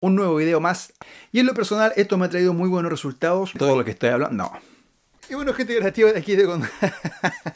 un nuevo video más. Y en lo personal, esto me ha traído muy buenos resultados. Todo lo que estoy hablando, no. Y bueno, gente creativa de aquí de con...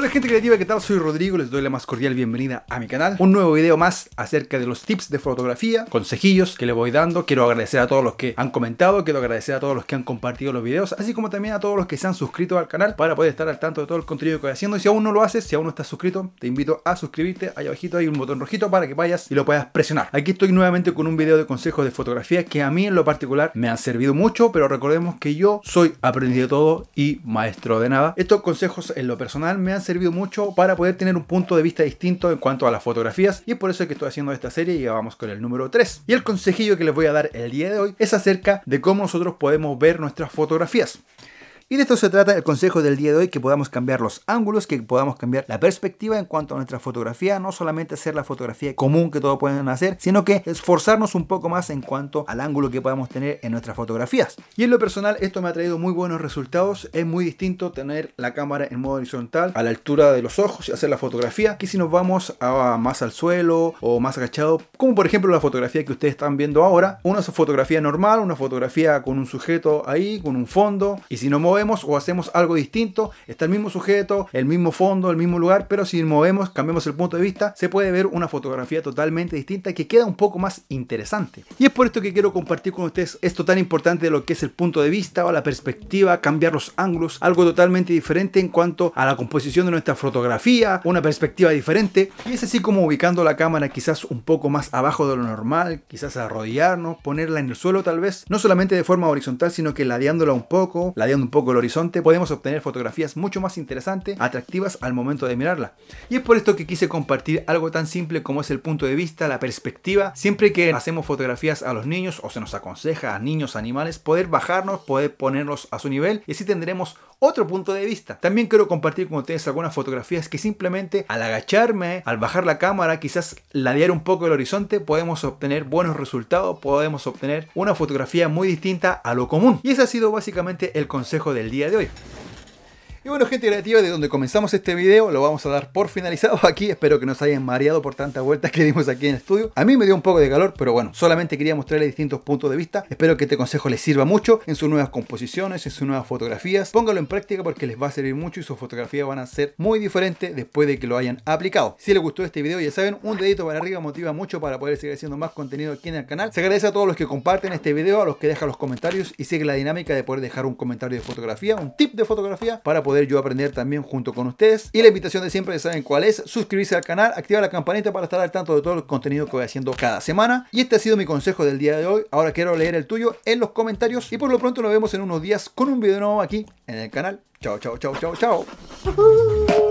Hola gente creativa, ¿qué tal? Soy Rodrigo, les doy la más cordial bienvenida a mi canal. Un nuevo video más acerca de los tips de fotografía, consejillos que les voy dando. Quiero agradecer a todos los que han comentado, quiero agradecer a todos los que han compartido los videos, así como también a todos los que se han suscrito al canal para poder estar al tanto de todo el contenido que voy haciendo. Y si aún no lo haces, si aún no estás suscrito, te invito a suscribirte. Ahí abajito hay un botón rojito para que vayas y lo puedas presionar. Aquí estoy nuevamente con un video de consejos de fotografía que a mí en lo particular me han servido mucho, pero recordemos que yo soy aprendido todo y maestro de nada. Estos consejos en lo personal me han servido servido mucho para poder tener un punto de vista distinto en cuanto a las fotografías y por eso que estoy haciendo esta serie y vamos con el número 3. Y el consejillo que les voy a dar el día de hoy es acerca de cómo nosotros podemos ver nuestras fotografías. Y de esto se trata el consejo del día de hoy, que podamos cambiar los ángulos, que podamos cambiar la perspectiva en cuanto a nuestra fotografía, no solamente hacer la fotografía común que todos pueden hacer, sino que esforzarnos un poco más en cuanto al ángulo que podamos tener en nuestras fotografías. Y en lo personal esto me ha traído muy buenos resultados, es muy distinto tener la cámara en modo horizontal a la altura de los ojos y hacer la fotografía que si nos vamos más al suelo o más agachado, como por ejemplo la fotografía que ustedes están viendo ahora, una fotografía normal, una fotografía con un sujeto ahí, con un fondo y si no mueve o hacemos algo distinto, está el mismo sujeto, el mismo fondo, el mismo lugar, pero si movemos, cambiamos el punto de vista, se puede ver una fotografía totalmente distinta que queda un poco más interesante. Y es por esto que quiero compartir con ustedes esto tan importante de lo que es el punto de vista o la perspectiva, cambiar los ángulos, algo totalmente diferente en cuanto a la composición de nuestra fotografía, una perspectiva diferente. Y es así como ubicando la cámara quizás un poco más abajo de lo normal, quizás arrodillarnos, ponerla en el suelo tal vez, no solamente de forma horizontal, sino que ladeándola un poco, ladeando un poco el horizonte podemos obtener fotografías mucho más interesantes, atractivas al momento de mirarla. Y es por esto que quise compartir algo tan simple como es el punto de vista, la perspectiva. Siempre que hacemos fotografías a los niños o se nos aconseja a niños, animales, poder bajarnos, poder ponerlos a su nivel y así tendremos otro punto de vista. También quiero compartir con ustedes algunas fotografías que simplemente al agacharme, al bajar la cámara, quizás ladear un poco el horizonte, podemos obtener buenos resultados, podemos obtener una fotografía muy distinta a lo común. Y ese ha sido básicamente el consejo del día de hoy. Y bueno, gente creativa, de donde comenzamos este video, lo vamos a dar por finalizado aquí. Espero que no se hayan mareado por tantas vueltas que dimos aquí en el estudio. A mí me dio un poco de calor, pero bueno, solamente quería mostrarles distintos puntos de vista. Espero que este consejo les sirva mucho en sus nuevas composiciones, en sus nuevas fotografías. Póngalo en práctica porque les va a servir mucho y sus fotografías van a ser muy diferentes después de que lo hayan aplicado. Si les gustó este video, ya saben, un dedito para arriba motiva mucho para poder seguir haciendo más contenido aquí en el canal. Se agradece a todos los que comparten este video, a los que dejan los comentarios y sigue la dinámica de poder dejar un comentario de fotografía, un tip de fotografía para poder poder yo aprender también junto con ustedes. Y la invitación de siempre, saben cuál es, suscribirse al canal, activar la campanita para estar al tanto de todo el contenido que voy haciendo cada semana. Y este ha sido mi consejo del día de hoy. Ahora quiero leer el tuyo en los comentarios y por lo pronto nos vemos en unos días con un video nuevo aquí en el canal. Chao, chao, chao, chao, chao.